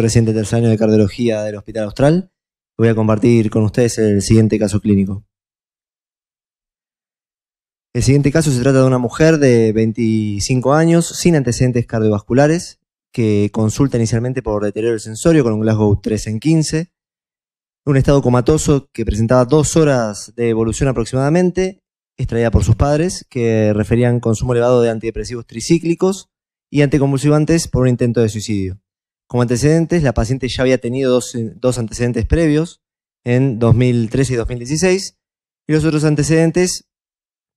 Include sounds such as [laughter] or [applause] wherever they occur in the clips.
reciente tercer año de cardiología del Hospital Austral. Voy a compartir con ustedes el siguiente caso clínico. El siguiente caso se trata de una mujer de 25 años sin antecedentes cardiovasculares que consulta inicialmente por deterioro del sensorio con un Glasgow 3 en 15, un estado comatoso que presentaba dos horas de evolución aproximadamente, extraída por sus padres, que referían consumo elevado de antidepresivos tricíclicos y anticonvulsivantes por un intento de suicidio. Como antecedentes, la paciente ya había tenido dos, eh, antecedentes previos en 2013 y 2016, y los otros antecedentes,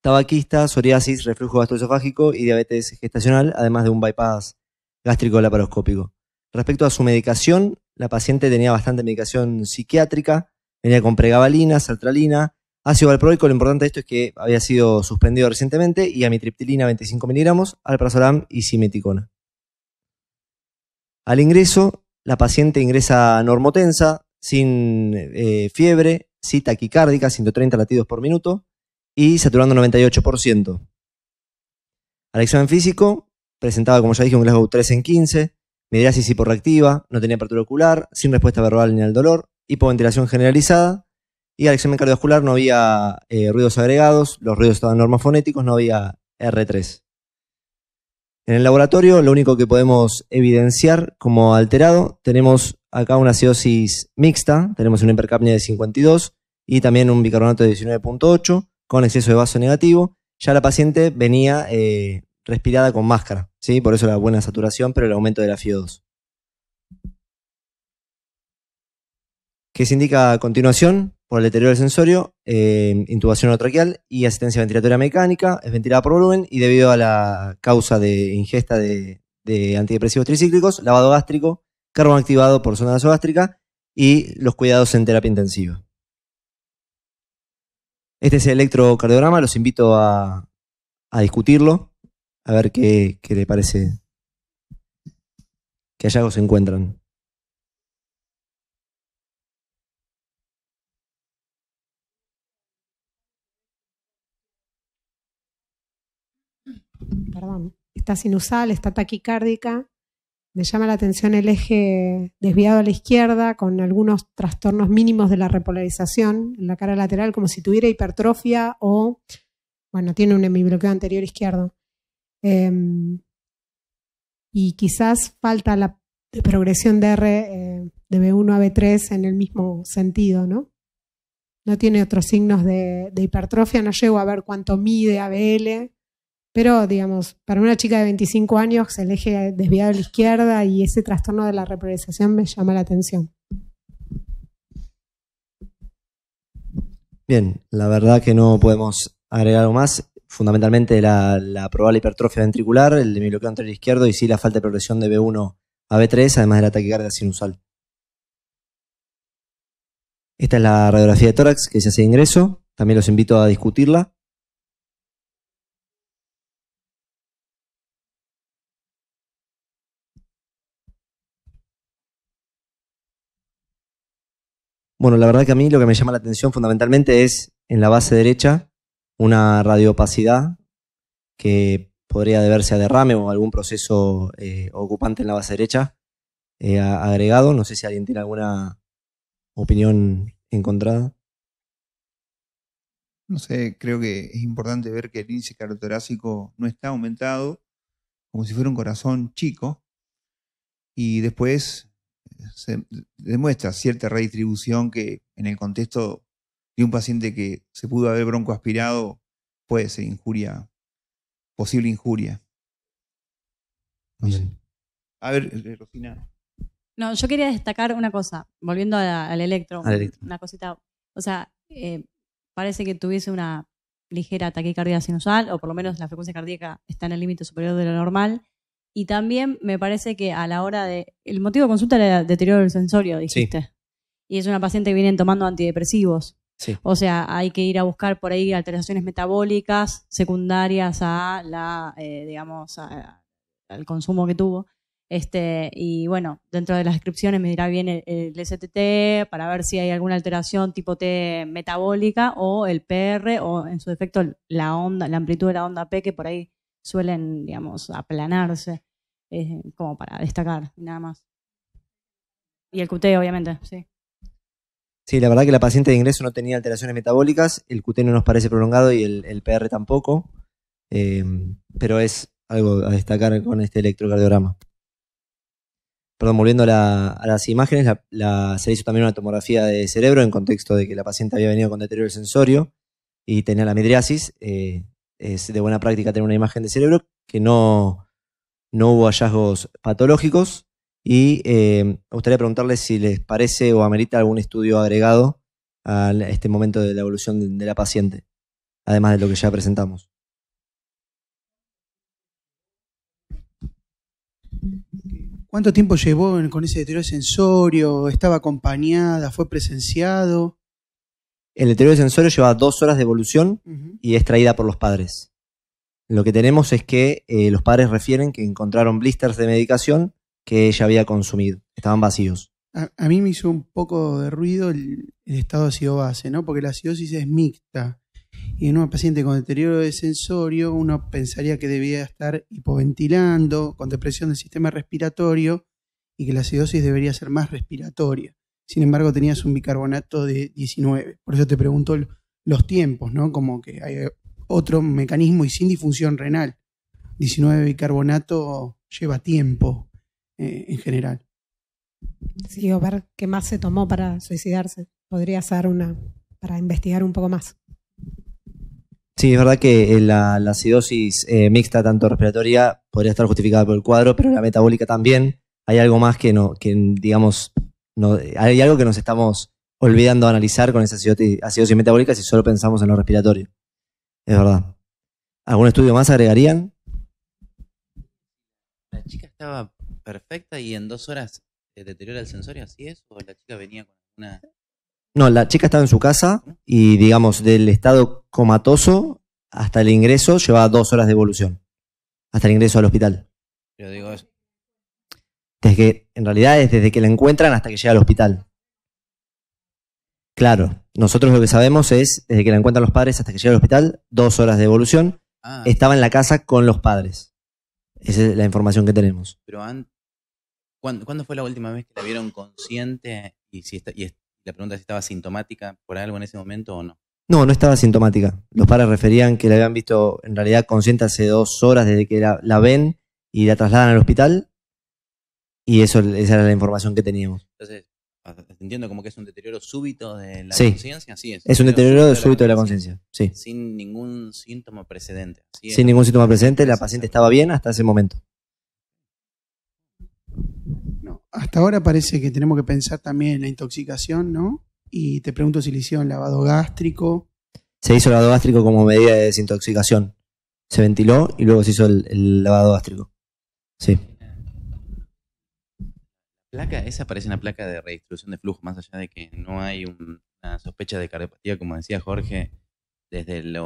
tabaquista, psoriasis, reflujo gastroesofágico y diabetes gestacional, además de un bypass gástrico laparoscópico. Respecto a su medicación, la paciente tenía bastante medicación psiquiátrica, venía con pregabalina, sertralina, ácido valproico, lo importante de esto es que había sido suspendido recientemente, y amitriptilina 25 miligramos, alprazolam y simeticona. Al ingreso, la paciente ingresa normotensa, sin eh, fiebre, sí taquicárdica, 130 latidos por minuto y saturando 98%. Al examen físico, presentaba, como ya dije, un Glasgow 3 en 15, mediasis hiporreactiva, no tenía apertura ocular, sin respuesta verbal ni al dolor, hipoventilación generalizada. Y al examen cardiovascular no había eh, ruidos agregados, los ruidos estaban normofonéticos, no había R3. En el laboratorio lo único que podemos evidenciar como alterado, tenemos acá una acidosis mixta, tenemos una hipercapnia de 52 y también un bicarbonato de 19.8 con exceso de vaso negativo. Ya la paciente venía eh, respirada con máscara, ¿sí? por eso la buena saturación, pero el aumento de la FIO2. que se indica a continuación por el deterioro del sensorio, eh, intubación orotraqueal y asistencia ventilatoria mecánica, es ventilada por volumen y debido a la causa de ingesta de, antidepresivos tricíclicos, lavado gástrico, carbón activado por zona gástrica y los cuidados en terapia intensiva. Este es el electrocardiograma, los invito a, discutirlo, a ver qué, qué le parece, qué hallazgos se encuentran. está sinusal, está taquicárdica. Me llama la atención el eje desviado a la izquierda con algunos trastornos mínimos de la repolarización en la cara lateral, como si tuviera hipertrofia o, bueno, tiene un hemibloqueo anterior izquierdo. Em, y quizás falta la progresión de R eh, de B1 a B3 en el mismo sentido, ¿no? No tiene otros signos de, de hipertrofia, no llego a ver cuánto mide ABL, pero, digamos, para una chica de 25 años, el eje desviado a la izquierda y ese trastorno de la repolarización me llama la atención. Bien, la verdad que no podemos agregar algo más. Fundamentalmente la, probable hipertrofia ventricular, el entre anterior izquierdo y sí la falta de progresión de B1 a B3, además de la taquicardia sinusal. Esta es la radiografía de tórax que se hace ingreso. También los invito a discutirla. Bueno, la verdad que a mí lo que me llama la atención fundamentalmente es en la base derecha una radiopacidad que podría deberse a derrame o algún proceso eh, ocupante en la base derecha eh, agregado. No sé si alguien tiene alguna opinión encontrada. No sé, creo que es importante ver que el índice carotorácico no está aumentado, como si fuera un corazón chico. Y después se demuestra cierta redistribución que en el contexto de un paciente que se pudo haber broncoaspirado puede ser injuria, posible injuria. A ver, eh, eh, Rosina. No, yo quería destacar una cosa, volviendo al electro, una cosita. O sea, eh, parece que tuviese una ligera taquicardia sinusal, o por lo menos la frecuencia cardíaca está en el límite superior de lo normal. Y también me parece que a la hora de. El motivo de consulta era deterioro del sensorio, dijiste. Y es una paciente que viene tomando antidepresivos. O sea, hay que ir a buscar por ahí alteraciones metabólicas secundarias a la, eh, digamos, al consumo que tuvo. Este, y bueno, dentro de las descripciones me dirá bien el, el, STT para ver si hay alguna alteración tipo T metabólica o el PR o en su defecto la onda, la amplitud de la onda P que por ahí suelen, digamos, aplanarse, eh, como para destacar, nada más. Y el QT, obviamente, sí. Sí, la verdad que la paciente de ingreso no tenía alteraciones metabólicas, el QT no nos parece prolongado y el, PR tampoco, eh, pero es algo a destacar con este electrocardiograma. Perdón, volviendo a, las imágenes, la, se hizo también una tomografía de cerebro en contexto de que la paciente había venido con deterioro del sensorio y tenía la midriasis. Eh, es de buena práctica tener una imagen de cerebro, que no, hubo hallazgos patológicos. Y eh, me gustaría preguntarles si les parece o amerita algún estudio agregado a este momento de la evolución de, de la paciente, además de lo que ya presentamos. ¿Cuánto tiempo llevó con ese deterioro sensorio? ¿Estaba acompañada? ¿Fue presenciado? El deterioro sensorio lleva dos horas de evolución y es traída por los padres. Lo que tenemos es que eh, los padres refieren que encontraron blisters de medicación que ella había consumido. Estaban vacíos. A, mí me hizo un poco de ruido el, estado estado ácido base, ¿no? Porque la acidosis es mixta. Y en una paciente con deterioro de sensorio, uno pensaría que debía estar hipoventilando, con depresión del sistema respiratorio, y que la acidosis debería ser más respiratoria sin embargo tenías un bicarbonato de 19. Por eso te pregunto los tiempos, ¿no? Como que hay eh, otro mecanismo y sin difusión renal. 19 bicarbonato lleva tiempo eh, en general. Sí, o ver qué más se tomó para suicidarse. Podría ser una, para investigar un poco más. Sí, es verdad que eh, la, acidosis mixta, tanto respiratoria, podría estar justificada por el cuadro, pero la metabólica también. Hay algo más que no, que digamos, no, hay algo que nos estamos olvidando de analizar con esa acidosis metabólica si solo pensamos en lo respiratorio. Es verdad. ¿Algún estudio más agregarían? La chica estaba perfecta y en dos horas se eh, deteriora el sensorio, ¿así es? ¿O la chica venía con No, la chica estaba en su casa y, digamos, del estado comatoso hasta el ingreso llevaba dos horas de evolución. Hasta el ingreso al hospital. Pero digo, desde que, en realidad es desde que la encuentran hasta que llega al hospital. Claro, nosotros lo que sabemos es, desde que la encuentran los padres hasta que llega al hospital, dos horas de evolución, ah. estaba en la casa con los padres. Esa es la información que tenemos. Pero ¿cuándo, ¿cuándo fue la última vez que la vieron consciente? Y, si está, y la pregunta es si estaba sintomática por algo en ese momento o no. No, no estaba sintomática. Los padres referían que la habían visto en realidad consciente hace dos horas desde que la ven y la trasladan al hospital y eso, esa era la información que teníamos. Entonces, entiendo como que es un deterioro súbito de la conciencia. Sí, es, un deterioro, súbito de la conciencia. Sí. Sin ningún síntoma precedente. Sin ningún síntoma precedente, la paciente estaba bien hasta ese momento. No, hasta ahora parece que tenemos que pensar también en la intoxicación, ¿no? Y te pregunto si le hicieron lavado gástrico. Se hizo lavado gástrico como medida de desintoxicación. Se ventiló y luego se hizo el lavado gástrico. Sí placa, esa parece una placa de redistribución de flujo, más allá de que no hay una sospecha de cardiopatía, como decía Jorge, desde el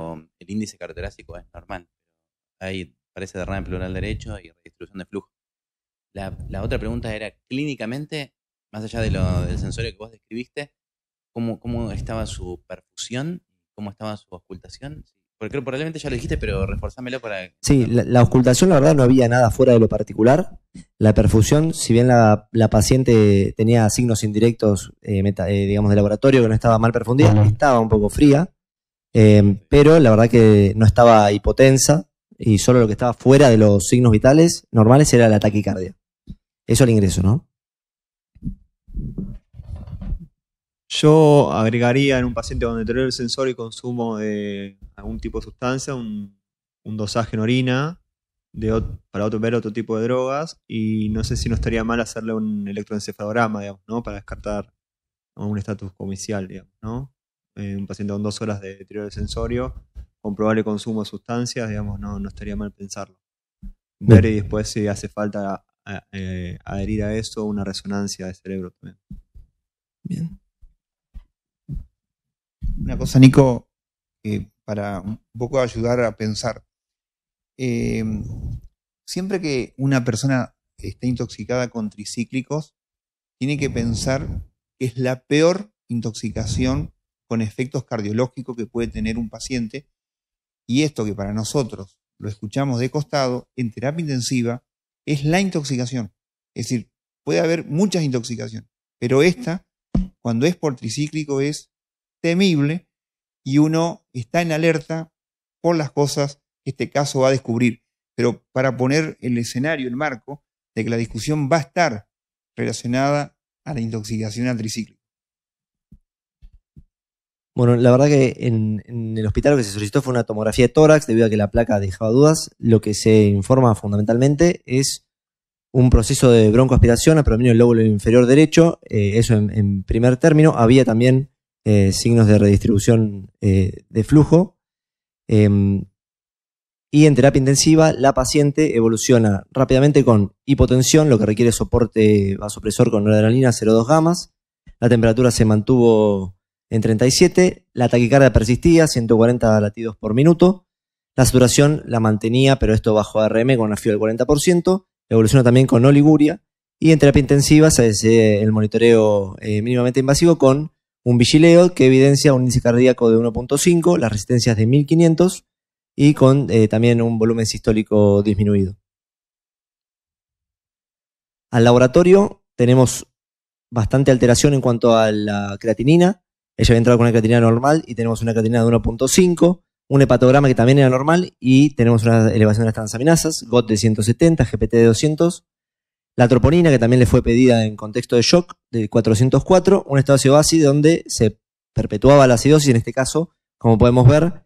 índice cardiotrácico es normal. Ahí parece derrame pleural derecho y redistribución de flujo. La, otra pregunta era, clínicamente, más allá de lo, del sensorio que vos describiste, ¿cómo, ¿cómo estaba su perfusión? ¿Cómo estaba su ocultación? Porque probablemente ya lo dijiste, pero reforzámelo para. Sí, la, ocultación, la verdad, no había nada fuera de lo particular. La perfusión, si bien la, paciente tenía signos indirectos, eh, eh, digamos, de laboratorio, que no estaba mal perfundida, estaba un poco fría, em, pero la verdad que no estaba hipotensa y solo lo que estaba fuera de los signos vitales normales era la taquicardia. Eso al ingreso, ¿no? Yo agregaría en un paciente con deterioro del sensor y consumo de algún tipo de sustancia, un, dosaje en orina para otro, ver otro tipo de drogas y no sé si no estaría mal hacerle un electroencefalograma, digamos, ¿no? Para descartar un estatus comicial, digamos, ¿no? Eh, un paciente con dos horas de deterioro del sensorio, con probable consumo de sustancias, digamos, no, estaría mal pensarlo. Ver y después si hace falta eh, eh, adherir a eso una resonancia de cerebro también. Bien una cosa, Nico, para un poco ayudar a pensar. Eh, siempre que una persona está intoxicada con tricíclicos, tiene que pensar que es la peor intoxicación con efectos cardiológicos que puede tener un paciente. Y esto que para nosotros lo escuchamos de costado, en terapia intensiva, es la intoxicación. Es decir, puede haber muchas intoxicaciones, pero esta, cuando es por tricíclico, es temible y uno está en alerta por las cosas que este caso va a descubrir. Pero para poner el escenario, el marco, de que la discusión va a estar relacionada a la intoxicación al triciclo. Bueno, la verdad que en, el hospital lo que se solicitó fue una tomografía de tórax debido a que la placa dejaba dudas. Lo que se informa fundamentalmente es un proceso de broncoaspiración a predominio del lóbulo inferior derecho, eh, eso en, primer término. Había también eh, signos de redistribución eh, de flujo. Em, y en terapia intensiva, la paciente evoluciona rápidamente con hipotensión, lo que requiere soporte vasopresor con noradrenalina 0,2 gamas. La temperatura se mantuvo en 37, la taquicardia persistía, 140 latidos por minuto. La saturación la mantenía, pero esto bajo ARM con un FIO del 40%. Evoluciona también con oliguria. Y en terapia intensiva se hace el monitoreo eh, mínimamente invasivo con un vigileo que evidencia un índice cardíaco de 1.5, las resistencias de 1500 y con eh, también un volumen sistólico disminuido. Al laboratorio tenemos bastante alteración en cuanto a la creatinina. Ella había entrado con una creatinina normal y tenemos una creatinina de 1.5, un hepatograma que también era normal y tenemos una elevación de las transaminasas, GOT de 170, GPT de 200 la troponina, que también le fue pedida en contexto de shock de 404, un estado ácido donde se perpetuaba la acidosis, en este caso, como podemos ver,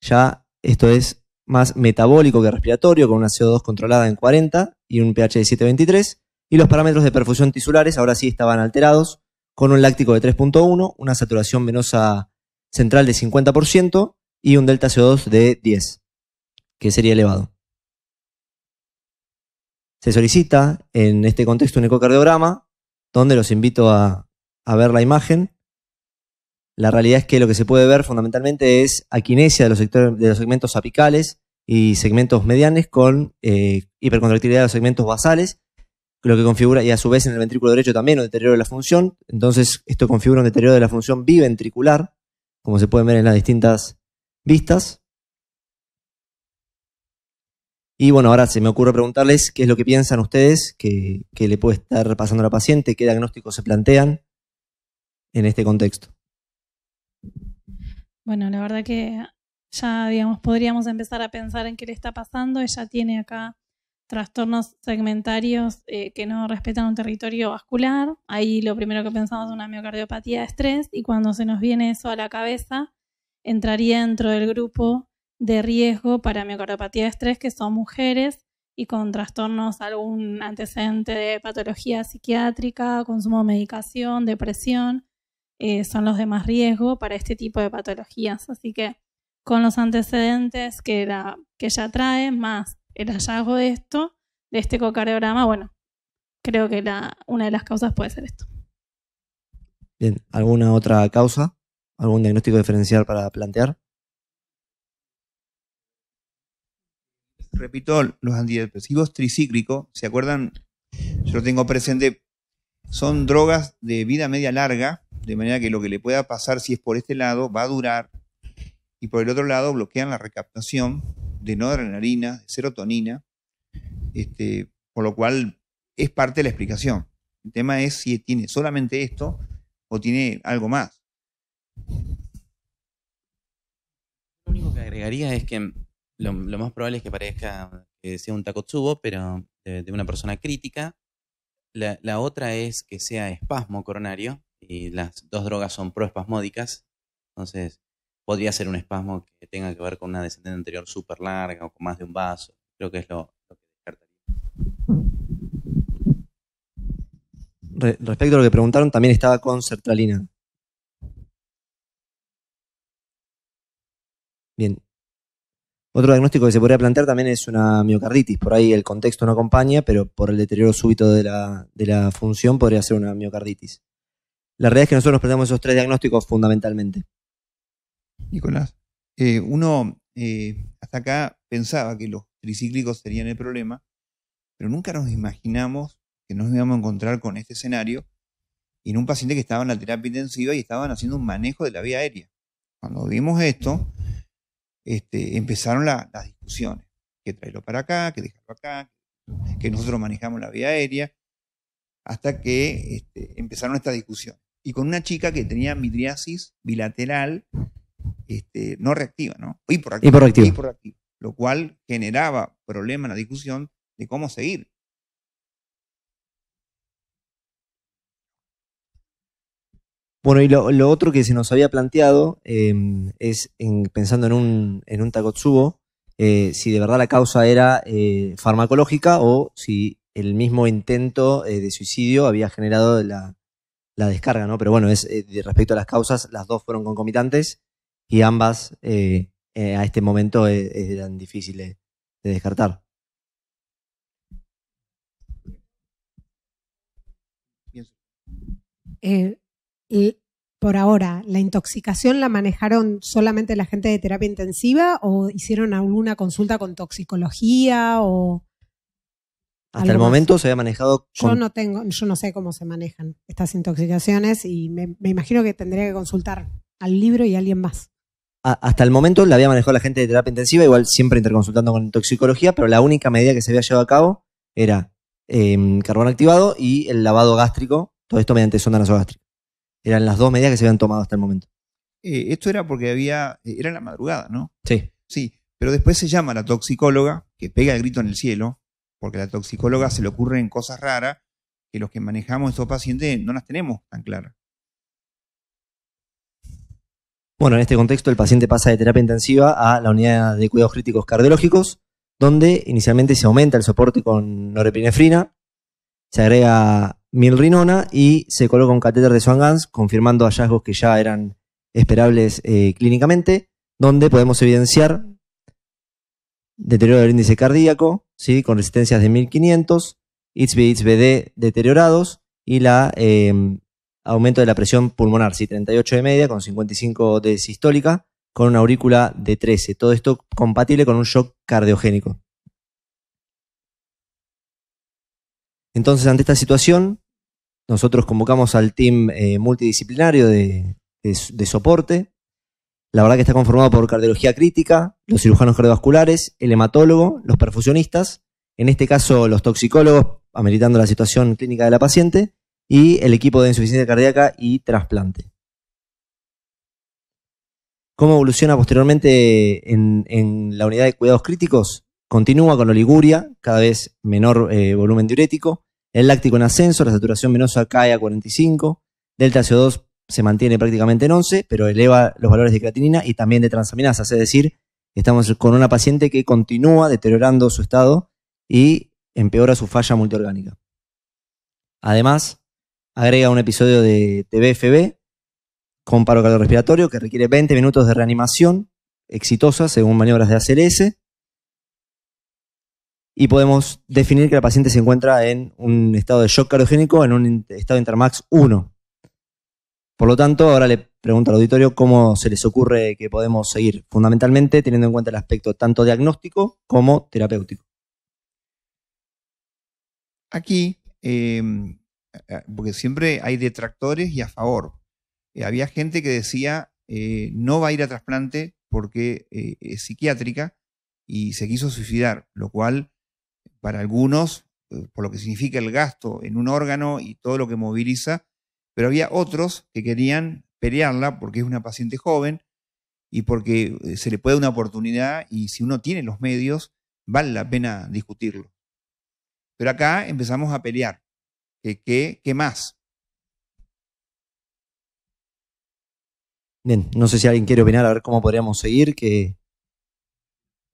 ya esto es más metabólico que respiratorio, con una CO2 controlada en 40 y un pH de 723, y los parámetros de perfusión tisulares ahora sí estaban alterados, con un láctico de 3.1, una saturación venosa central de 50% y un delta CO2 de 10, que sería elevado se solicita en este contexto un ecocardiograma, donde los invito a, ver la imagen. La realidad es que lo que se puede ver fundamentalmente es aquinesia de los, sectores, de los segmentos apicales y segmentos medianes con eh, de los segmentos basales, lo que configura, y a su vez en el ventrículo derecho también un deterioro de la función. Entonces, esto configura un deterioro de la función biventricular, como se pueden ver en las distintas vistas. Y bueno, ahora se me ocurre preguntarles qué es lo que piensan ustedes que, le puede estar pasando a la paciente, qué diagnósticos se plantean en este contexto. Bueno, la verdad que ya, digamos, podríamos empezar a pensar en qué le está pasando. Ella tiene acá trastornos segmentarios eh, que no respetan un territorio vascular. Ahí lo primero que pensamos es una miocardiopatía de estrés y cuando se nos viene eso a la cabeza, entraría dentro del grupo de riesgo para miocardiopatía de estrés, que son mujeres y con trastornos, algún antecedente de patología psiquiátrica, consumo de medicación, depresión, eh, son los de más riesgo para este tipo de patologías. Así que con los antecedentes que, la, que trae, más el hallazgo de esto, de este cocardiograma bueno, creo que la, una de las causas puede ser esto. Bien, ¿alguna otra causa? ¿Algún diagnóstico diferencial para plantear? repito, los antidepresivos tricíclicos, ¿se acuerdan? Yo lo tengo presente, son drogas de vida media larga, de manera que lo que le pueda pasar si es por este lado va a durar, y por el otro lado bloquean la recaptación de no adrenalina, de serotonina, este, por lo cual es parte de la explicación. El tema es si tiene solamente esto o tiene algo más. Lo único que agregaría es que lo, más probable es que parezca que sea un takotsubo, pero de, una persona crítica. La, otra es que sea espasmo coronario, y las dos drogas son proespasmódicas, entonces podría ser un espasmo que tenga que ver con una descendencia anterior súper larga o con más de un vaso, creo que es lo, lo que descartaría. respecto a lo que preguntaron, también estaba con sertralina. Bien, otro diagnóstico que se podría plantear también es una miocarditis. Por ahí el contexto no acompaña, pero por el deterioro súbito de la, función podría ser una miocarditis. La realidad es que nosotros nos planteamos esos tres diagnósticos fundamentalmente. Nicolás, eh, uno eh, hasta acá pensaba que los tricíclicos serían el problema, pero nunca nos imaginamos que nos íbamos a encontrar con este escenario en un paciente que estaba en la terapia intensiva y estaban haciendo un manejo de la vía aérea. Cuando vimos esto, este, empezaron las discusiones. Que traerlo para acá, que dejarlo acá, que nosotros manejamos la vía aérea, hasta que este, empezaron esta discusión Y con una chica que tenía midriasis bilateral, este, no reactiva, ¿no? y por aquí lo cual generaba problemas en la discusión de cómo seguir. Bueno, y lo, otro que se nos había planteado em, es pensando en un, en un Takotsubo, eh, si de verdad la causa era eh, farmacológica o si el mismo intento eh, de suicidio había generado la, descarga, ¿no? Pero bueno, es, respecto a las causas, las dos fueron concomitantes y ambas a este momento eran difíciles de descartar por ahora, ¿la intoxicación la manejaron solamente la gente de terapia intensiva o hicieron alguna consulta con toxicología o... Hasta el momento se había manejado. Yo no tengo, yo no sé cómo se manejan estas intoxicaciones y me, imagino que tendría que consultar al libro y a alguien más. hasta el momento la había manejado la gente de terapia intensiva, igual siempre interconsultando con toxicología, pero la única medida que se había llevado a cabo era em, carbón activado y el lavado gástrico, todo esto mediante sonda nasogástrica. Eran las dos medidas que se habían tomado hasta el momento. Eh, esto era porque había. Eh, era la madrugada, ¿no? Sí. Sí. Pero después se llama la toxicóloga, que pega el grito en el cielo, porque a la toxicóloga se le ocurren cosas raras que los que manejamos estos pacientes no las tenemos tan claras. Bueno, en este contexto el paciente pasa de terapia intensiva a la unidad de cuidados críticos cardiológicos, donde inicialmente se aumenta el soporte con norepinefrina, se agrega milrinona y se coloca un catéter de Swan confirmando hallazgos que ya eran esperables eh, clínicamente, donde podemos evidenciar deterioro del índice cardíaco, ¿sí? con resistencias de 1500, HBD deteriorados y la eh, aumento de la presión pulmonar, ¿sí? 38 de media con 55 de sistólica, con una aurícula de 13. Todo esto compatible con un shock cardiogénico. Entonces, ante esta situación, nosotros convocamos al team eh, multidisciplinario de, soporte. La verdad que está conformado por cardiología crítica, los cirujanos cardiovasculares, el hematólogo, los perfusionistas, en este caso los toxicólogos, ameritando la situación clínica de la paciente, y el equipo de insuficiencia cardíaca y trasplante. ¿Cómo evoluciona posteriormente en, la unidad de cuidados críticos? Continúa con la liguria, cada vez menor eh, volumen diurético, el láctico en ascenso, la saturación venosa cae a 45, delta CO2 se mantiene prácticamente en 11, pero eleva los valores de creatinina y también de transaminasas, es decir, estamos con una paciente que continúa deteriorando su estado y empeora su falla multiorgánica. Además, agrega un episodio de TBFB con paro cardiorrespiratorio que requiere 20 minutos de reanimación exitosa según maniobras de ACLS y podemos definir que la paciente se encuentra en un estado de shock cardiogénico, en un estado Intermax 1. Por lo tanto, ahora le pregunto al auditorio cómo se les ocurre que podemos seguir, fundamentalmente teniendo en cuenta el aspecto tanto diagnóstico como terapéutico. Aquí, em, porque siempre hay detractores y a favor. Eh, había gente que decía, eh, no va a ir a trasplante porque eh, es psiquiátrica y se quiso suicidar, lo cual para algunos, eh, por lo que significa el gasto en un órgano y todo lo que moviliza, pero había otros que querían pelearla porque es una paciente joven y porque eh, se le puede dar una oportunidad y si uno tiene los medios, vale la pena discutirlo. Pero acá empezamos a pelear. ¿Qué, qué, más? Bien, no sé si alguien quiere opinar, a ver cómo podríamos seguir. Que...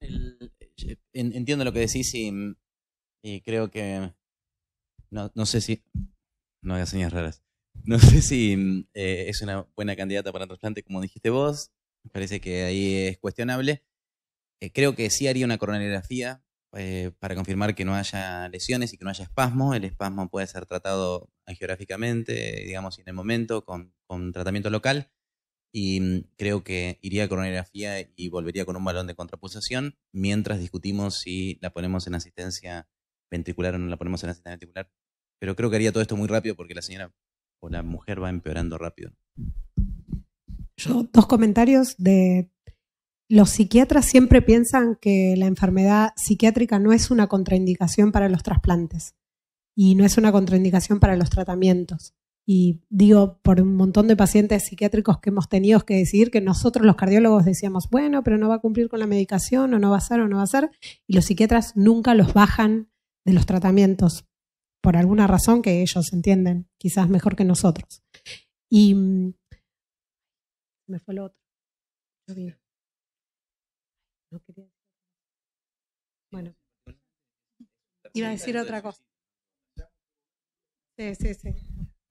Eh, entiendo lo que decís y mm, y creo que. No, sé si. No haga señas raras. No sé si mm, eh, es una buena candidata para trasplante, como dijiste vos. Me parece que ahí es cuestionable. Eh, creo que sí haría una coronografía eh, para confirmar que no haya lesiones y que no haya espasmo. El espasmo puede ser tratado angiográficamente, digamos, en el momento, con, con tratamiento local. Y mm, creo que iría a coronografía y volvería con un balón de contrapulsación mientras discutimos si la ponemos en asistencia ventricular o no la ponemos en la ventricular. Pero creo que haría todo esto muy rápido porque la señora o la mujer va empeorando rápido. Yo, dos comentarios de... Los psiquiatras siempre piensan que la enfermedad psiquiátrica no es una contraindicación para los trasplantes y no es una contraindicación para los tratamientos. Y digo, por un montón de pacientes psiquiátricos que hemos tenido que decidir que nosotros los cardiólogos decíamos, bueno, pero no va a cumplir con la medicación o no va a ser o no va a ser. Y los psiquiatras nunca los bajan de los tratamientos, por alguna razón que ellos entienden quizás mejor que nosotros. Y mm, me fue lo otro. Bueno. Iba a decir otra cosa. Sí, sí, sí.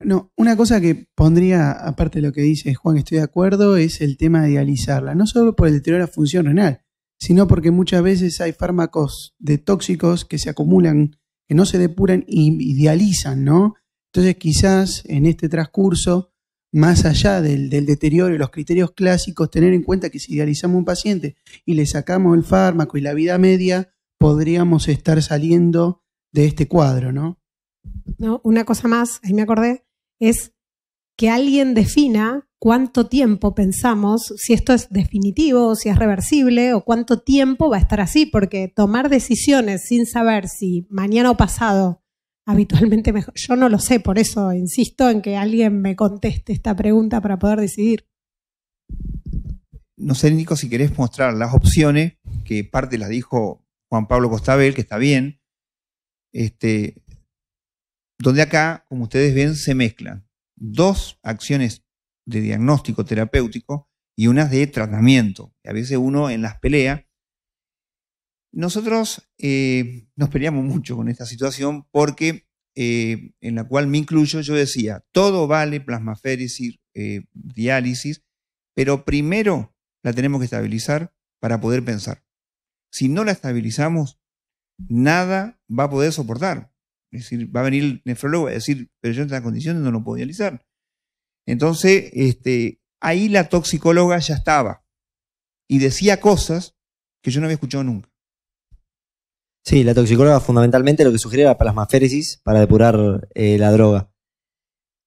No, una cosa que pondría, aparte de lo que dice Juan, estoy de acuerdo, es el tema de idealizarla, no solo por el deterioro de la función renal, sino porque muchas veces hay fármacos de tóxicos que se acumulan, que no se depuran y idealizan, ¿no? Entonces quizás en este transcurso, más allá del, deterioro y los criterios clásicos, tener en cuenta que si idealizamos un paciente y le sacamos el fármaco y la vida media, podríamos estar saliendo de este cuadro, ¿no? No, una cosa más, ahí me acordé, es que alguien defina cuánto tiempo pensamos, si esto es definitivo, o si es reversible o cuánto tiempo va a estar así, porque tomar decisiones sin saber si mañana o pasado habitualmente mejor, yo no lo sé, por eso insisto en que alguien me conteste esta pregunta para poder decidir. No sé, Nico, si querés mostrar las opciones, que parte las dijo Juan Pablo Costabel, que está bien, este, donde acá, como ustedes ven, se mezclan dos acciones de diagnóstico terapéutico y unas de tratamiento. A veces uno en las peleas. Nosotros eh, nos peleamos mucho con esta situación porque, eh, en la cual me incluyo, yo decía, todo vale plasmaféresis, eh, diálisis, pero primero la tenemos que estabilizar para poder pensar. Si no la estabilizamos, nada va a poder soportar. Es decir, va a venir el nefrólogo a decir, pero yo en estas condiciones no lo puedo dializar. Entonces, este, ahí la toxicóloga ya estaba y decía cosas que yo no había escuchado nunca. Sí, la toxicóloga fundamentalmente lo que sugería era plasmaféresis para depurar eh, la droga.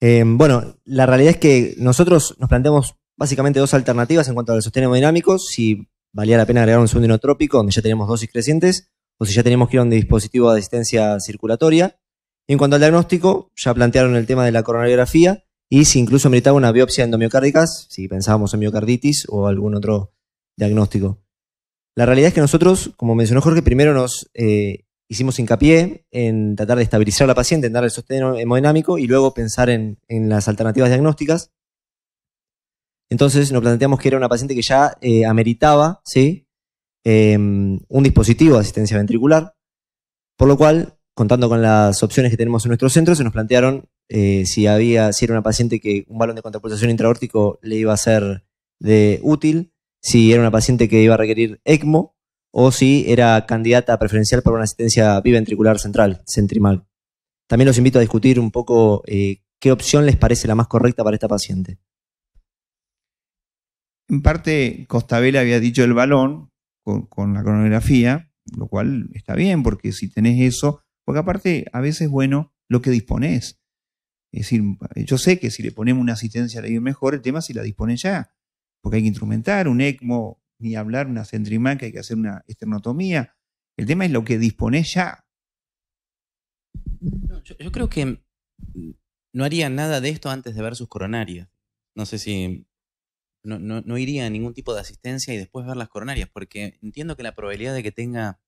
Em, bueno, la realidad es que nosotros nos planteamos básicamente dos alternativas en cuanto a los sostén dinámicos si valía la pena agregar un segundo inotrópico, donde ya tenemos dosis crecientes, o si ya teníamos que ir a un dispositivo de asistencia circulatoria. en cuanto al diagnóstico, ya plantearon el tema de la coronariografía y si incluso meritaba una biopsia endomiocárdica, si pensábamos en miocarditis o algún otro diagnóstico. La realidad es que nosotros, como mencionó Jorge, primero nos eh, hicimos hincapié en tratar de estabilizar a la paciente, en darle el sostén hemodinámico y luego pensar en, las alternativas diagnósticas. Entonces nos planteamos que era una paciente que ya eh, ameritaba ¿sí? Em, un dispositivo de asistencia ventricular, por lo cual, contando con las opciones que tenemos en nuestro centro, se nos plantearon eh, si había, si era una paciente que un balón de contrapulsación intraórtico le iba a ser de útil, si era una paciente que iba a requerir ECMO o si era candidata preferencial para una asistencia biventricular central, centrimal. También los invito a discutir un poco eh, qué opción les parece la más correcta para esta paciente. En parte, Costabel había dicho el balón, con, la cronografía, lo cual está bien, porque si tenés eso, porque aparte a veces, bueno, lo que disponés. Es decir, yo sé que si le ponemos una asistencia la mejor, el tema es si la disponés ya, porque hay que instrumentar un ECMO, ni hablar una que hay que hacer una esternotomía. El tema es lo que disponés ya. yo, yo, creo que mm, no haría nada de esto antes de ver sus coronarias. No sé si no, iría a ningún tipo de asistencia y después ver las coronarias, porque entiendo que la probabilidad de que tenga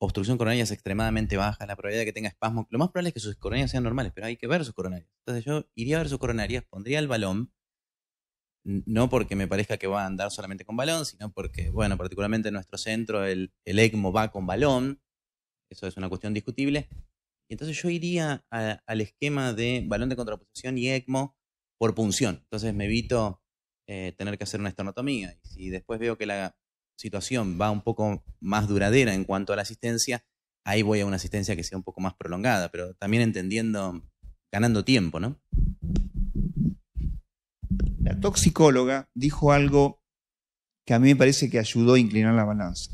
obstrucción coronaria es extremadamente baja, la probabilidad de que tenga espasmo, lo más probable es que sus coronarias sean normales, pero hay que ver sus coronarias. Entonces yo iría a ver sus coronarias, pondría el balón, no porque me parezca que va a andar solamente con balón, sino porque, bueno, particularmente en nuestro centro el, ECMO va con balón, eso es una cuestión discutible, y entonces yo iría al esquema de balón de contraposición y ECMO por punción, entonces me evito eh, tener que hacer una esternotomía. Y si después veo que la situación va un poco más duradera en cuanto a la asistencia, ahí voy a una asistencia que sea un poco más prolongada, pero también entendiendo, ganando tiempo, ¿no? La toxicóloga dijo algo que a mí me parece que ayudó a inclinar la balanza.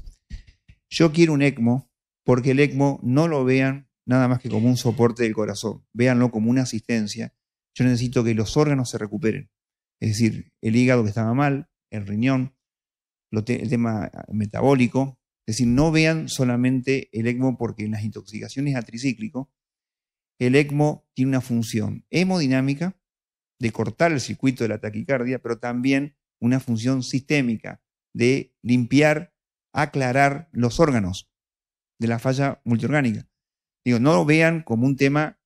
Yo quiero un ECMO porque el ECMO no lo vean nada más que como un soporte del corazón, véanlo como una asistencia. Yo necesito que los órganos se recuperen es decir, el hígado que estaba mal, el riñón, el tema ah, metabólico. Es decir, no vean solamente el ECMO porque en las intoxicaciones tricíclico. el ECMO tiene una función hemodinámica de cortar el circuito de la taquicardia, pero también una función sistémica de limpiar, aclarar los órganos de la falla multiorgánica. Digo, no lo vean como un tema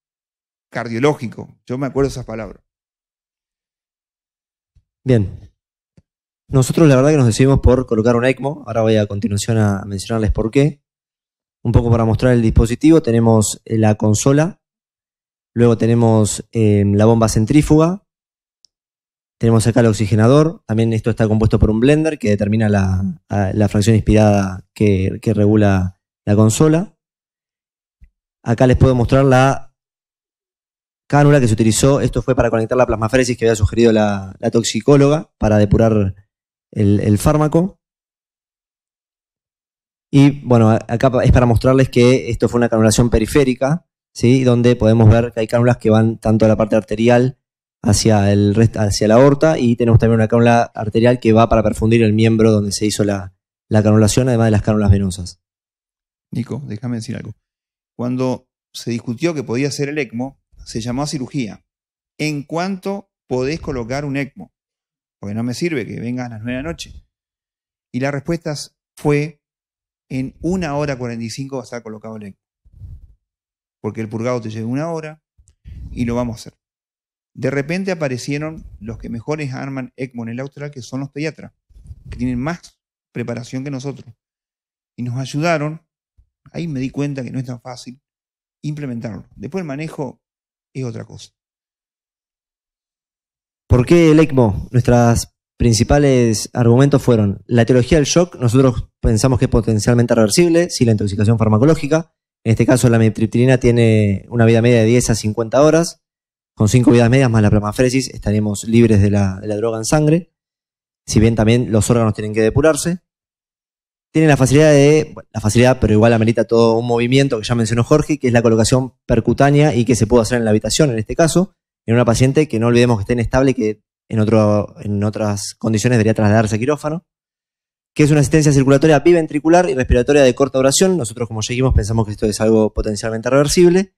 cardiológico. Yo me acuerdo esas palabras. Bien. Nosotros la verdad que nos decidimos por colocar un ECMO. Ahora voy a continuación a mencionarles por qué. Un poco para mostrar el dispositivo tenemos eh, la consola, luego tenemos em, la bomba centrífuga, tenemos acá el oxigenador, también esto está compuesto por un blender que determina la, fracción inspirada que, que regula la consola. Acá les puedo mostrar la cánula que se utilizó, esto fue para conectar la plasmaféresis que había sugerido la, toxicóloga para depurar el, fármaco. Y bueno, acá es para mostrarles que esto fue una canulación periférica, ¿sí? donde podemos ver que hay cánulas que van tanto a la parte arterial hacia, el hacia la aorta y tenemos también una cánula arterial que va para perfundir el miembro donde se hizo la, la canulación, además de las cánulas venosas. Nico, déjame decir algo. Cuando se discutió que podía ser el ECMO, se llamó cirugía. ¿En cuánto podés colocar un ECMO? Porque no me sirve que vengan a las 9 de la noche. Y la respuesta fue, en una hora 45 va a estar colocado el ECMO. Porque el purgado te lleva una hora y lo vamos a hacer. De repente aparecieron los que mejores arman ECMO en el austral, que son los pediatras, que tienen más preparación que nosotros. Y nos ayudaron, ahí me di cuenta que no es tan fácil, implementarlo. Después el manejo y otra cosa. ¿Por qué el ECMO? Nuestros principales argumentos fueron la teología del shock, nosotros pensamos que es potencialmente reversible, si la intoxicación farmacológica, en este caso la metriptilina tiene una vida media de 10 a 50 horas, con 5 vidas medias más la plamafresis estaremos libres de la droga en sangre, si bien también los órganos tienen que depurarse tiene la facilidad de, la facilidad, pero igual amerita todo un movimiento que ya mencionó Jorge, que es la colocación percutánea y que se puede hacer en la habitación en este caso, en una paciente que no olvidemos que está inestable y que en, otro, en otras condiciones debería trasladarse a quirófano, que es una asistencia circulatoria biventricular y respiratoria de corta duración. Nosotros, como seguimos, pensamos que esto es algo potencialmente reversible.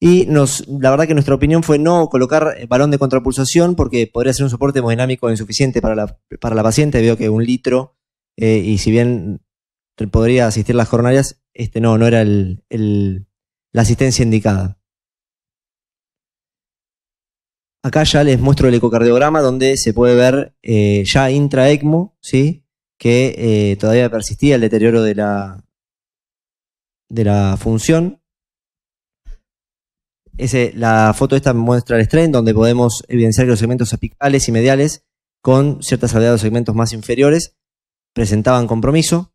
Y nos, la verdad que nuestra opinión fue no colocar eh, balón de contrapulsación porque podría ser un soporte hemodinámico insuficiente para la, para la paciente. Veo que un litro, eh, y si bien podría asistir las coronarias, este no, no era la asistencia indicada. Acá ya les muestro el ecocardiograma donde se puede ver eh, ya intra-ECMO, ¿sí? que eh, todavía persistía el deterioro de la, de la función. Ese, la foto esta muestra el strain donde podemos evidenciar que los segmentos apicales y mediales con ciertas salvedades de los segmentos más inferiores presentaban compromiso.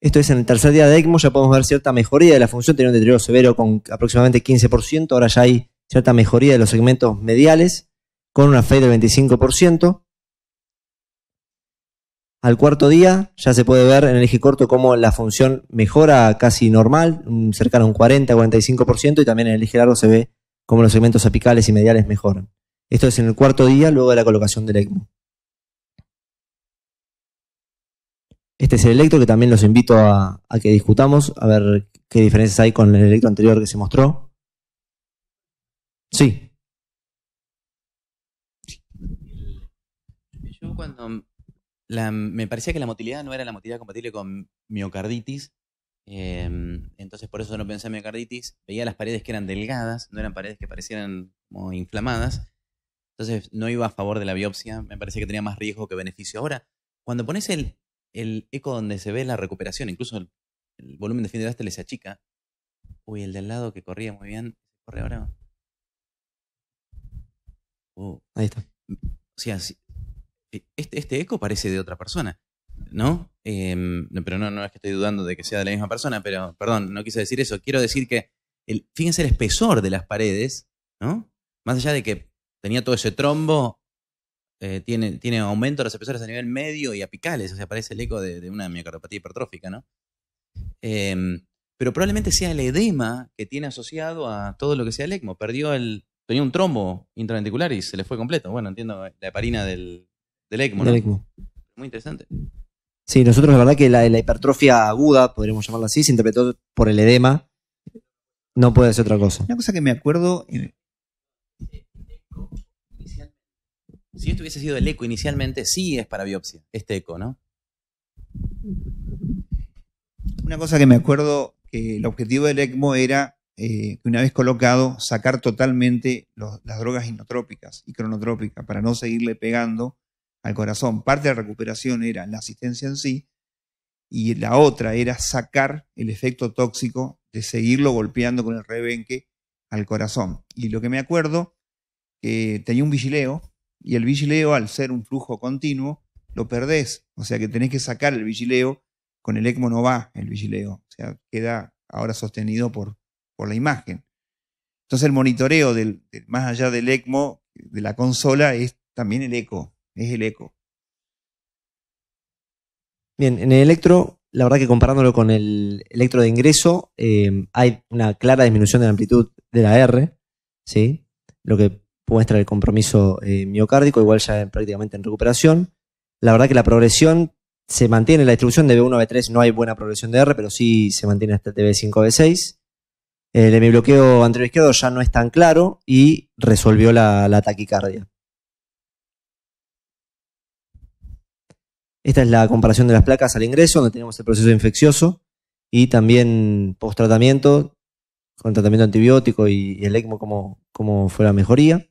Esto es en el tercer día de ECMO, ya podemos ver cierta mejoría de la función, tenía un deterioro severo con aproximadamente 15%, ahora ya hay cierta mejoría de los segmentos mediales, con una fe del 25%. Al cuarto día ya se puede ver en el eje corto cómo la función mejora casi normal, cercano a un 40-45%, y también en el eje largo se ve cómo los segmentos apicales y mediales mejoran. Esto es en el cuarto día luego de la colocación del ECMO. Este es el Electro que también los invito a, que discutamos, a ver qué diferencias hay con el Electro anterior que se mostró. Sí. Yo cuando me parecía que la motilidad no era la motilidad compatible con miocarditis, em, entonces por eso no pensé en miocarditis, veía las paredes que eran delgadas, no eran paredes que parecieran inflamadas, entonces no iba a favor de la biopsia, me parecía que tenía más riesgo que beneficio. Ahora, cuando pones el el eco donde se ve la recuperación, incluso el, volumen de fin de le se achica. Uy, el del lado que corría muy bien, corre ahora. Oh. Ahí está. Mm, o sea, e, este, este, eco parece de otra persona, em, ¿no? pero no, no es que estoy dudando de que sea de la misma persona, pero perdón, no quise decir eso. Quiero decir que, el, fíjense el espesor de las paredes, ¿no? Más allá de que tenía todo ese trombo, eh, tiene, tiene aumento de los espesores a nivel medio y apicales, o sea, aparece el eco de, una miocardiopatía hipertrófica, ¿no? Em, pero probablemente sea el edema que tiene asociado a todo lo que sea el ECMO. Perdió el. Tenía un trombo intraventricular y se le fue completo. Bueno, entiendo eh, la heparina del, del ECMO, ¿no? Del ECMO. Muy interesante. Sí, nosotros la verdad que la, la, hipertrofia aguda, podríamos llamarla así, se interpretó por el edema. No puede ser otra cosa. Una cosa que me acuerdo, eh, Si esto hubiese sido el eco inicialmente, sí es para biopsia, este eco, ¿no? Una cosa que me acuerdo que el objetivo del ECMO era eh, una vez colocado, sacar totalmente las drogas inotrópicas y cronotrópicas para no seguirle pegando al corazón. Parte de la recuperación era la asistencia en sí y la otra era sacar el efecto tóxico de seguirlo golpeando con el rebenque al corazón. Y lo que me acuerdo, que tenía un vigileo y el vigileo, al ser un flujo continuo, lo perdés. O sea que tenés que sacar el vigileo, con el ECMO no va el vigileo, o sea, queda ahora sostenido por, por la imagen. Entonces el monitoreo del, más allá del ECMO, de la consola, es también el eco, es el eco. Bien, en el electro, la verdad que comparándolo con el electro de ingreso, eh, hay una clara disminución de la amplitud de la R, ¿sí? Lo que muestra el compromiso eh, miocárdico, igual ya prácticamente en recuperación. La verdad que la progresión se mantiene, la distribución de B1 a B3 no hay buena progresión de R, pero sí se mantiene hasta TB5 a B6. El hemibloqueo anterior izquierdo ya no es tan claro y resolvió la, taquicardia. Esta es la comparación de las placas al ingreso, donde tenemos el proceso infeccioso y también post-tratamiento, con tratamiento antibiótico y, el ECMO como, como fue la mejoría.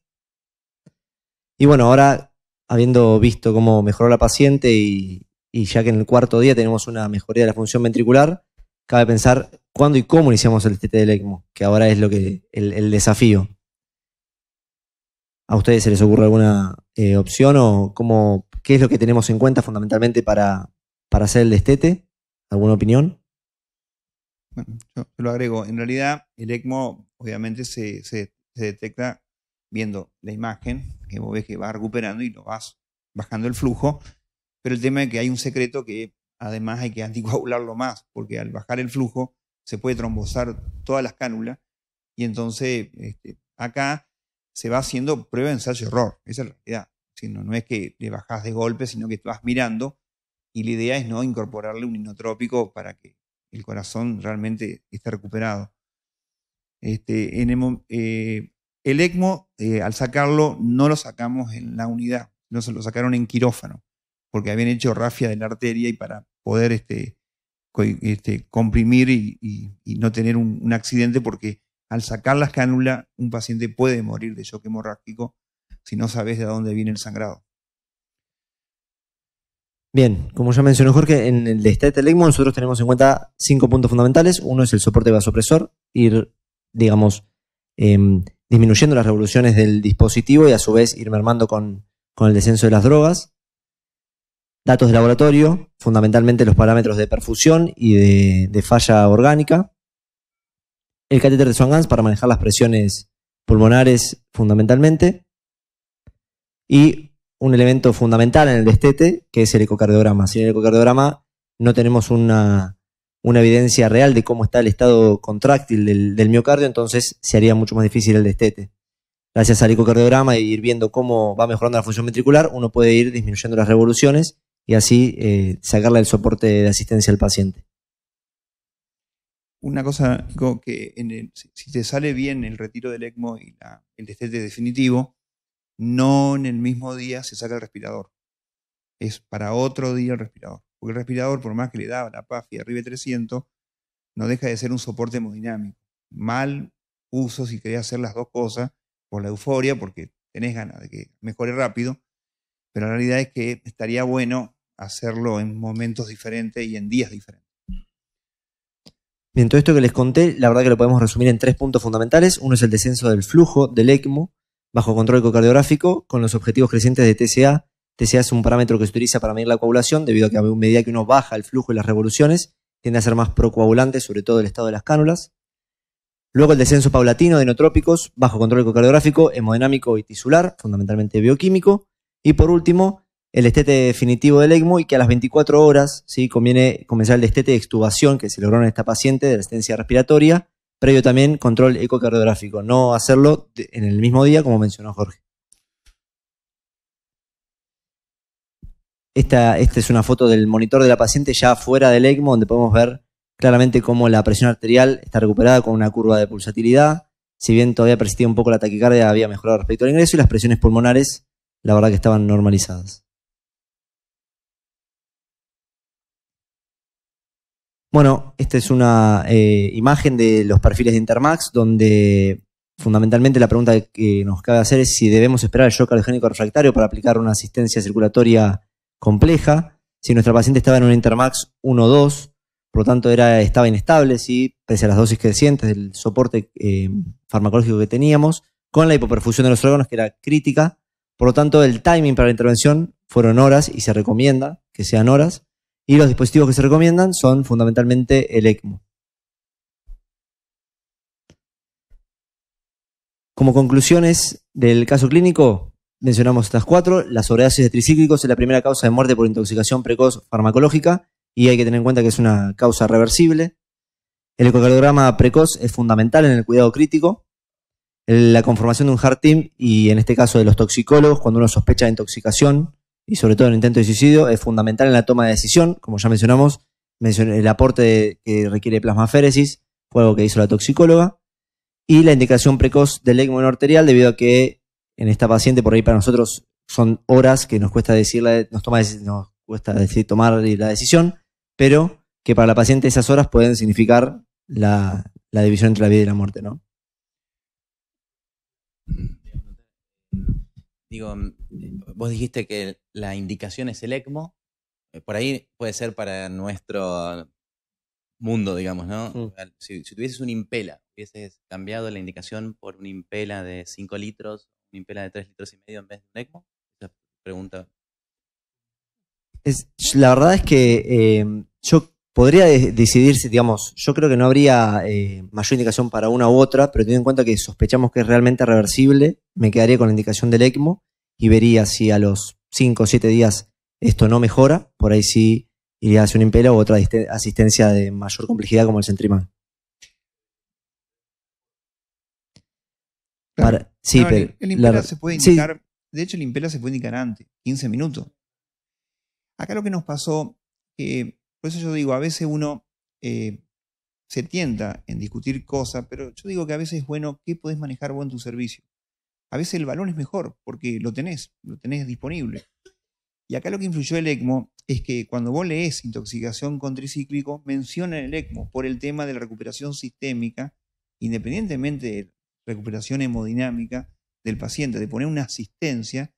Y bueno, ahora, habiendo visto cómo mejoró la paciente y, ya que en el cuarto día tenemos una mejoría de la función ventricular, cabe pensar cuándo y cómo iniciamos el destete del ECMO, que ahora es lo que el, el desafío. ¿A ustedes se les ocurre alguna eh, opción o cómo, qué es lo que tenemos en cuenta fundamentalmente para, hacer el destete? ¿Alguna opinión? Bueno, yo lo agrego. En realidad, el ECMO obviamente se, se detecta viendo la imagen, que vos ves que va recuperando y lo vas bajando el flujo, pero el tema es que hay un secreto que además hay que [laughs] anticoagularlo más, porque al bajar el flujo se puede trombosar todas las cánulas y entonces este, acá se va haciendo prueba, ensayo, error, esa es la realidad. no, es que le bajás de golpe, sino que vas mirando y la idea es no incorporarle un inotrópico para que el corazón realmente esté recuperado. Este, en eh, el ECMO, eh, al sacarlo, no lo sacamos en la unidad, no se lo sacaron en quirófano, porque habían hecho rafia de la arteria y para poder este, este comprimir y, no tener un, accidente, porque al sacar la cánulas, un paciente puede morir de shock hemorrágico si no sabes de dónde viene el sangrado. Bien, como ya mencionó Jorge, en el del ECMO nosotros tenemos en cuenta cinco puntos fundamentales. Uno es el soporte vasopresor, ir, digamos, em, disminuyendo las revoluciones del dispositivo y a su vez ir mermando con, el descenso de las drogas. Datos de laboratorio, fundamentalmente los parámetros de perfusión y de, falla orgánica. El catéter de swan para manejar las presiones pulmonares fundamentalmente. Y un elemento fundamental en el destete, que es el ecocardiograma. Sin el ecocardiograma no tenemos una, una evidencia real de cómo está el estado contráctil del, miocardio, entonces se haría mucho más difícil el destete. Gracias al ecocardiograma y ir viendo cómo va mejorando la función ventricular, uno puede ir disminuyendo las revoluciones y así eh, sacarle el soporte de asistencia al paciente. Una cosa, que si te sale bien el retiro del ECMO y el destete definitivo, no en el mismo día se saca el respirador. Es para otro día el respirador. Porque el respirador, por más que le daba la PAFI arriba de 300, no deja de ser un soporte hemodinámico. Mal uso si querés hacer las dos cosas, por la euforia, porque tenés ganas de que mejore rápido, pero la realidad es que estaría bueno hacerlo en momentos diferentes y en días diferentes. Bien, todo esto que les conté, la verdad que lo podemos resumir en tres puntos fundamentales. Uno es el descenso del flujo del ECMO bajo control ecocardiográfico con los objetivos crecientes de TCA TCA es un parámetro que se utiliza para medir la coagulación, debido a que a medida que uno baja el flujo y las revoluciones, tiende a ser más procoagulante, sobre todo el estado de las cánulas. Luego el descenso paulatino de inotrópicos, bajo control ecocardiográfico, hemodinámico y tisular, fundamentalmente bioquímico. Y por último, el estete definitivo del ECMO y que a las 24 horas ¿sí? conviene comenzar el destete de extubación que se logró en esta paciente de la respiratoria, previo también control ecocardiográfico. No hacerlo en el mismo día, como mencionó Jorge. Esta, es una foto del monitor de la paciente ya fuera del ECMO, donde podemos ver claramente cómo la presión arterial está recuperada con una curva de pulsatilidad. Si bien todavía persistía un poco la taquicardia, había mejorado respecto al ingreso y las presiones pulmonares, la verdad que estaban normalizadas. Bueno, esta es una eh, imagen de los perfiles de Intermax, donde fundamentalmente la pregunta que nos cabe hacer es si debemos esperar el shock cardiogénico refractario para aplicar una asistencia circulatoria compleja. Si nuestra paciente estaba en un Intermax 1 2, por lo tanto era, estaba inestable, ¿sí? pese a las dosis crecientes del soporte eh, farmacológico que teníamos, con la hipoperfusión de los órganos que era crítica. Por lo tanto, el timing para la intervención fueron horas y se recomienda que sean horas. Y los dispositivos que se recomiendan son fundamentalmente el ECMO. Como conclusiones del caso clínico, Mencionamos estas cuatro. La sobredosis de tricíclicos es la primera causa de muerte por intoxicación precoz farmacológica y hay que tener en cuenta que es una causa reversible. El ecocardiograma precoz es fundamental en el cuidado crítico. La conformación de un hard team y en este caso de los toxicólogos cuando uno sospecha de intoxicación y sobre todo en intento de suicidio es fundamental en la toma de decisión, como ya mencionamos, el aporte que requiere plasmaféresis, fue algo que hizo la toxicóloga, y la indicación precoz del ECMO arterial debido a que en esta paciente, por ahí para nosotros son horas que nos cuesta decirla, nos, toma, nos cuesta decir, tomar la decisión, pero que para la paciente esas horas pueden significar la, división entre la vida y la muerte, ¿no? Digo, vos dijiste que la indicación es el ECMO, eh, por ahí puede ser para nuestro mundo, digamos, ¿no? Mm. Si, si, tuvieses un impela, hubieses cambiado la indicación por un impela de 5 litros un impela de 3 litros y medio en vez de un ECMO? pregunta. la verdad es que em, yo podría decidir si, digamos, yo creo que no habría eh, mayor indicación para una u otra, pero teniendo en cuenta que sospechamos que es realmente reversible, me quedaría con la indicación del ECMO y vería si a los 5 o 7 días esto no mejora, por ahí sí iría hacia un impela u otra asistencia de mayor complejidad como el Centriman. sí, el, Impela se puede indicar, de hecho el impela se puede indicar antes, 15 minutos. Acá lo que nos pasó, por eso yo digo, a veces uno eh, se tienta en discutir cosas, pero yo digo que a veces es bueno qué podés manejar vos en tu servicio. A veces el balón es mejor porque lo tenés, lo tenés disponible. Y acá lo que influyó el ECMO es que cuando vos lees intoxicación con tricíclico, menciona el ECMO por el tema de la recuperación sistémica, independientemente de recuperación hemodinámica del paciente, de poner una asistencia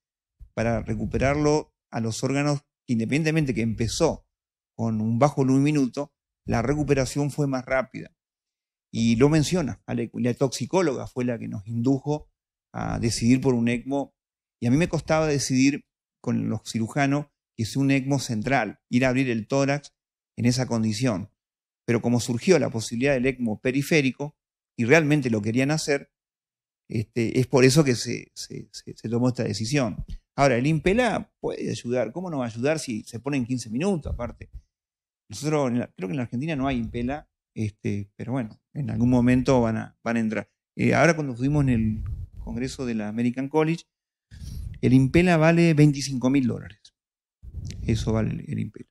para recuperarlo a los órganos independientemente que empezó con un bajo en un minuto, la recuperación fue más rápida. Y lo menciona, la toxicóloga fue la que nos indujo a decidir por un ECMO. Y a mí me costaba decidir con los cirujanos que es un ECMO central, ir a abrir el tórax en esa condición. Pero como surgió la posibilidad del ECMO periférico y realmente lo querían hacer, este, es por eso que se, tomó esta decisión. Ahora, el Impela puede ayudar. ¿Cómo no va a ayudar si se pone en 15 minutos aparte? Nosotros creo que en la Argentina no hay Impela, este, pero bueno, en algún momento van a, entrar. Eh, ahora cuando fuimos en el Congreso de la American College, el Impela vale 25 mil dólares. Eso vale el Impela.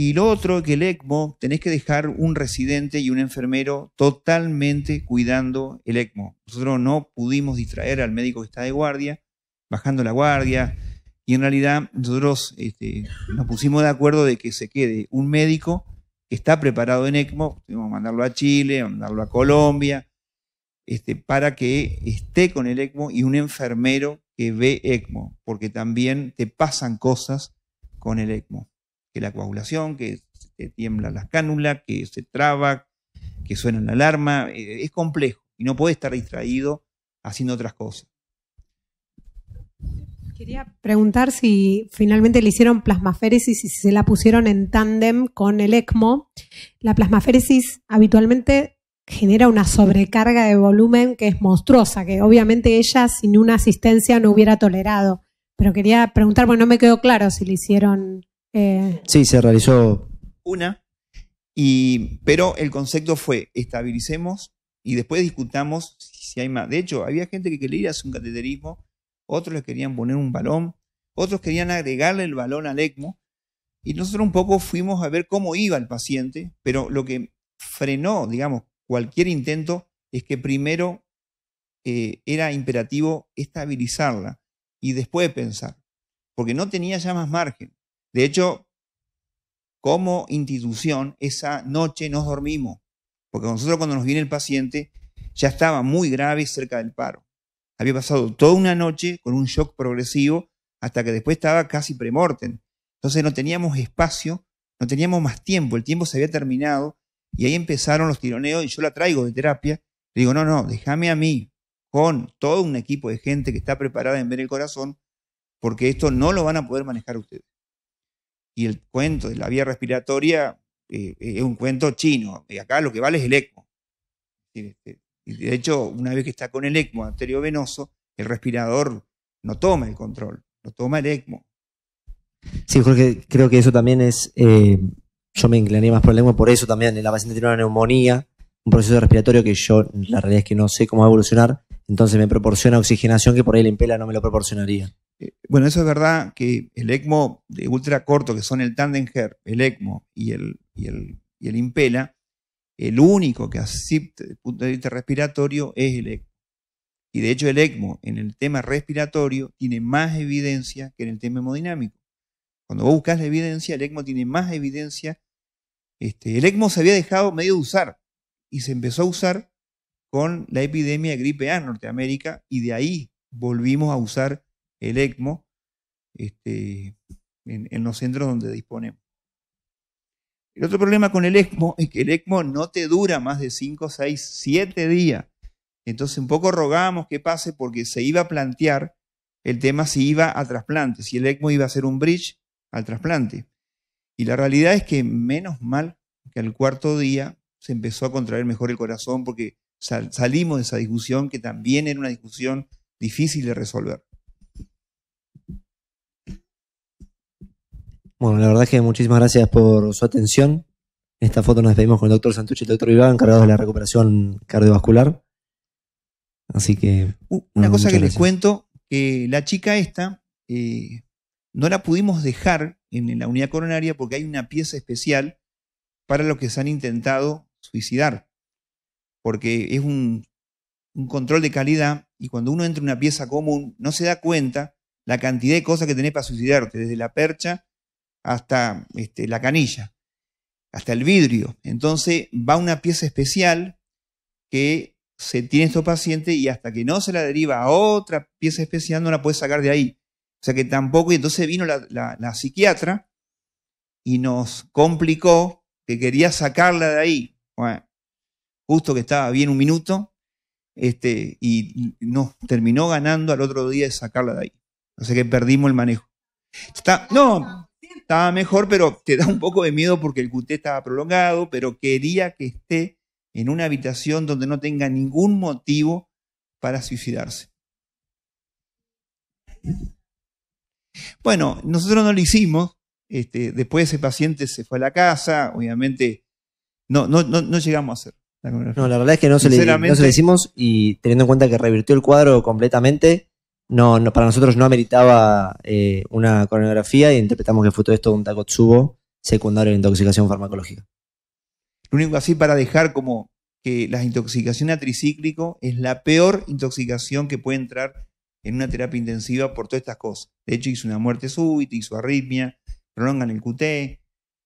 Y lo otro, que el ECMO, tenés que dejar un residente y un enfermero totalmente cuidando el ECMO. Nosotros no pudimos distraer al médico que está de guardia, bajando la guardia. Y en realidad nosotros este, nos pusimos de acuerdo de que se quede un médico que está preparado en ECMO, tuvimos mandarlo a Chile, mandarlo a Colombia, este, para que esté con el ECMO y un enfermero que ve ECMO, porque también te pasan cosas con el ECMO la coagulación, que tiembla tiemblan las cánulas, que se traba, que suena la alarma. Eh, es complejo y no puede estar distraído haciendo otras cosas. Quería preguntar si finalmente le hicieron plasmaféresis y si se la pusieron en tándem con el ECMO. La plasmaféresis habitualmente genera una sobrecarga de volumen que es monstruosa, que obviamente ella sin una asistencia no hubiera tolerado. Pero quería preguntar, bueno, no me quedó claro si le hicieron eh, sí, se realizó una, y, pero el concepto fue estabilicemos y después discutamos si hay más. De hecho, había gente que quería ir hacer un cateterismo, otros le querían poner un balón, otros querían agregarle el balón al ECMO, y nosotros un poco fuimos a ver cómo iba el paciente, pero lo que frenó, digamos, cualquier intento es que primero eh, era imperativo estabilizarla y después pensar, porque no tenía ya más margen. De hecho, como institución, esa noche nos dormimos, porque nosotros cuando nos viene el paciente ya estaba muy grave cerca del paro. Había pasado toda una noche con un shock progresivo hasta que después estaba casi premortem. Entonces no teníamos espacio, no teníamos más tiempo, el tiempo se había terminado y ahí empezaron los tironeos y yo la traigo de terapia. Le digo, no, no, déjame a mí con todo un equipo de gente que está preparada en ver el corazón, porque esto no lo van a poder manejar ustedes y el cuento de la vía respiratoria eh, es un cuento chino. Y acá lo que vale es el ECMO. Este, y de hecho, una vez que está con el ECMO arteriovenoso, el respirador no toma el control, lo toma el ECMO. Sí, Jorge, creo que eso también es. Eh, yo me inclinaría más por el ECMO, por eso también. La paciente tiene una neumonía, un proceso respiratorio que yo, la realidad es que no sé cómo va a evolucionar. Entonces me proporciona oxigenación que por ahí la impela no me lo proporcionaría. Eh, bueno, eso es verdad que el ECMO de ultra corto, que son el Tandenher, el ECMO y el, y el, el Impela, el único que acepta desde el punto de vista respiratorio es el ECMO. Y de hecho el ECMO en el tema respiratorio tiene más evidencia que en el tema hemodinámico. Cuando vos buscas la evidencia, el ECMO tiene más evidencia. Este, el ECMO se había dejado medio de usar y se empezó a usar con la epidemia de gripe A en Norteamérica y de ahí volvimos a usar el ECMO este, en, los centros donde disponemos. El otro problema con el ECMO [laughs] es que el ECMO no te dura más de 5, 6, 7 días. Entonces un poco rogamos que pase porque se iba a plantear el tema si iba a trasplante, si el ECMO iba a ser un bridge al trasplante. Y la realidad es que menos mal que al cuarto día se empezó a contraer mejor el corazón porque salimos de esa discusión que también era una discusión difícil de resolver. Bueno, la verdad es que muchísimas gracias por su atención. En esta foto nos despedimos con el doctor Santucci y el doctor Iván, encargados de la recuperación cardiovascular. Así que. una cosa que les cuento: que la chica esta eh, no la pudimos dejar en, la unidad coronaria porque hay una pieza especial para los que se han intentado suicidar. Porque es un, un control de calidad y cuando uno entra en una pieza común no se da cuenta la cantidad de cosas que tenés para suicidarte, desde la percha hasta este, la canilla, hasta el vidrio. Entonces va una pieza especial que se tiene estos pacientes y hasta que no se la deriva a otra pieza especial no la puede sacar de ahí. O sea que tampoco, y entonces vino la, psiquiatra y nos complicó que quería sacarla de ahí. justo que estaba bien un minuto, este, y nos terminó ganando al otro día de sacarla de ahí. O sea que perdimos el manejo. no, estaba mejor, pero te da un poco de miedo porque el QT estaba prolongado, pero quería que esté en una habitación donde no tenga ningún motivo para suicidarse. Bueno, nosotros no lo hicimos. Este, después ese paciente se fue a la casa, obviamente no, no, no, llegamos a hacer. no, la verdad es que no se, le, no se hicimos y teniendo en cuenta que revirtió el cuadro completamente, no, para nosotros no ameritaba eh, una coreografía y interpretamos que fue todo esto un takotsubo secundario de intoxicación farmacológica. Lo único así para dejar como que la intoxicación a tricíclico es la peor intoxicación que puede entrar en una terapia intensiva por todas estas cosas. De hecho, hizo una muerte súbita, hizo arritmia, prolongan el QT,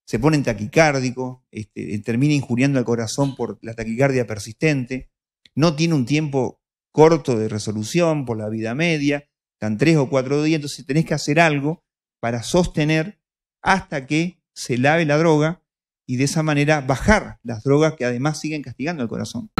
se ponen taquicárdico, este, termina injuriando al corazón por la taquicardia persistente, no tiene un tiempo corto de resolución por la vida media, están tres o cuatro días, entonces tenés que hacer algo para sostener hasta que se lave la droga y de esa manera bajar las drogas que además siguen castigando el corazón.